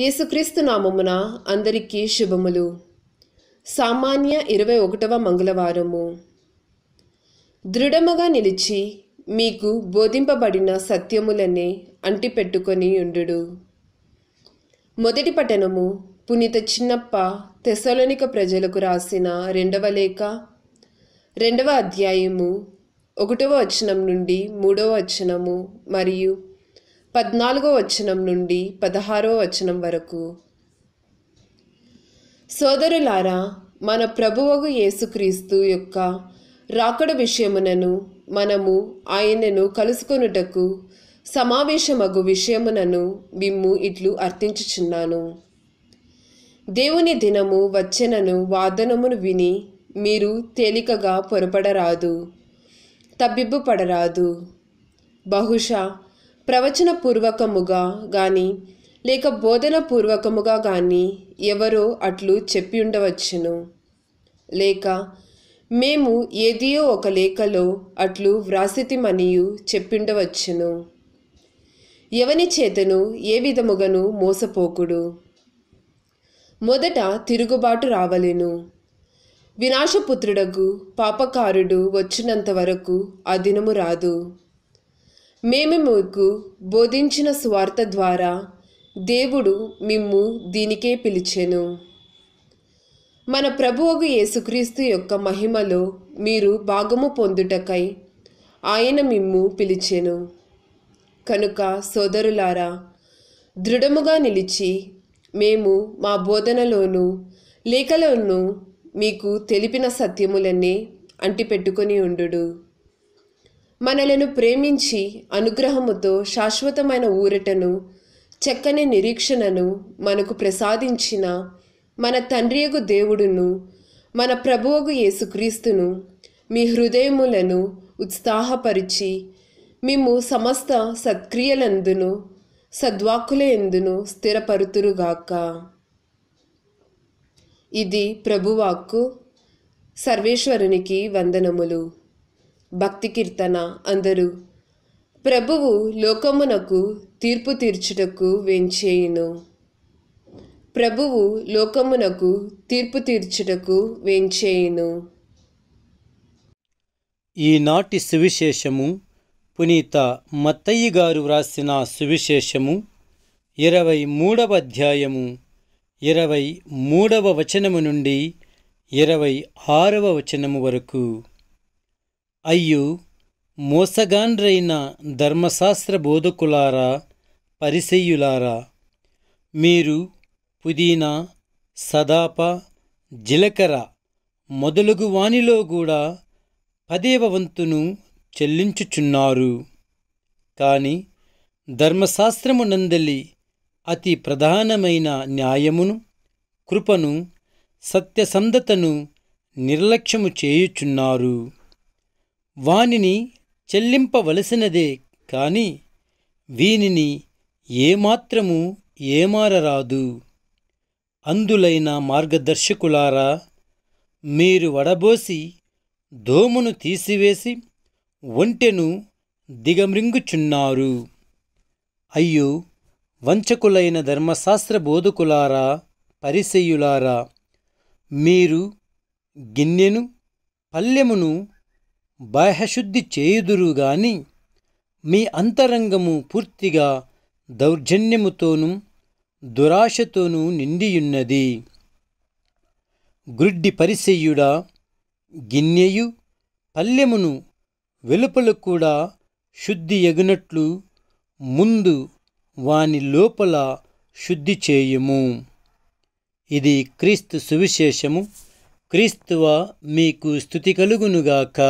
యేసుక్రీస్తు నామమున అందరికీ శుభములు సామాన్య ఇరవై ఒకటవ మంగళవారము దృఢముగా నిలిచి మీకు బోధింపబడిన సత్యములనే అంటిపెట్టుకొని ఉండు మొదటి పట్టణము పునీత చిన్నప్ప తెసలోనిక ప్రజలకు రాసిన రెండవ లేఖ రెండవ అధ్యాయము ఒకటవ వచనం నుండి మూడవ వచనము మరియు పద్నాలుగో వచనం నుండి పదహారో వచనం వరకు సోదరులారా మన ప్రభువగు యేసుక్రీస్తు యొక్క రాకడ విషయమునను మనము ఆయనను కలుసుకొనుటకు సమావేశమగు విషయమునను విమ్ము ఇట్లు అర్థించుచున్నాను దేవుని దినము వచ్చెనను వాదనమును విని మీరు తేలికగా పొరపడరాదు తబ్బిబ్బు పడరాదు బహుశా ప్రవచనపూర్వకముగా గాని లేక బోధనపూర్వకముగా గాని ఎవరో అట్లు చెప్పి ఉండవచ్చును లేక మేము ఏదియో ఒక లేఖలో అట్లు వ్రాసితిమనియు చెప్పిండవచ్చును ఎవని చేతను ఏ విధముగను మోసపోకుడు మొదట తిరుగుబాటు రావలేను వినాశపుత్రుడకు పాపకారుడు వచ్చినంత వరకు ఆ దినము రాదు మేము మీకు బోధించిన స్వార్థ ద్వారా దేవుడు మిమ్ము దీనికే పిలిచెను మన ప్రభువుకు యేసుక్రీస్తు యొక్క మహిమలో మీరు భాగము పొందుటకై ఆయన మిమ్ము పిలిచెను కనుక సోదరులారా దృఢముగా నిలిచి మేము మా బోధనలోను లేఖలోనూ మీకు తెలిపిన సత్యములన్నీ అంటిపెట్టుకొని ఉండు మనలను ప్రేమించి అనుగ్రహముతో శాశ్వతమైన ఊరటను చక్కని నిరీక్షణను మనకు ప్రసాదించిన మన తండ్రియగు దేవుడును మన ప్రభువుగు యేసుక్రీస్తును మీ హృదయములను ఉత్సాహపరిచి మేము సమస్త సత్క్రియలందును సద్వాకుల ఎందును స్థిరపరుతురుగాక ఇది ప్రభువాక్కు సర్వేశ్వరునికి వందనములు భక్తి కీర్తన అందరూ ప్రభువు లోకమునకు తీర్పు తీర్చుటకు వేంచేయును ప్రభువు లోకమునకు తీర్పు తీర్చుటకు వేంచేయును ఈనాటి సువిశేషము పునీత మత్తయ్య గారు వ్రాసిన సువిశేషము ఇరవై మూడవ అధ్యాయము ఇరవై మూడవ వచనము నుండి ఇరవై ఆరవ వచనము వరకు అయ్యు మోసగాండ్రైన ధర్మశాస్త్ర బోధకులారా పరిసెయ్యులారా మీరు పుదీనా సదాప జీలకర్ర మొదలగు వానిలో కూడా పదేవ వంతును చెల్లించుచున్నారు కాని ధర్మశాస్త్రము నందలి అతి ప్రధానమైన న్యాయమును కృపను సత్యసంధతను నిర్లక్ష్యము చేయుచున్నారు వానిని చెల్లింపవలసినదే కాని వీనిని ఏమాత్రము ఏమారరాదు అందులైన మార్గదర్శకులారా మీరు వడబోసి దోమును తీసివేసి ఒంటెను దిగమృంగుచున్నారు అయ్యో వంచకులైన ధర్మశాస్త్ర బోధకులారా పరిసెయులారా మీరు గిన్నెను పల్లెమును బాహ్యశుద్ధి చేయుదురుగాని మీ అంతరంగము పూర్తిగా దౌర్జన్యముతోనూ దురాశతోనూ నిండియున్నది గ్రుడ్డి పరిసెయ్యుడా గిన్నెయు పల్లెమును వెలుపలు కూడా శుద్ధి ఎగునట్లు ముందు వాని లోపల శుద్ధి చేయుము ఇది క్రీస్తు సువిశేషము క్రీస్తువ మీకు స్థుతి కలుగునుగాక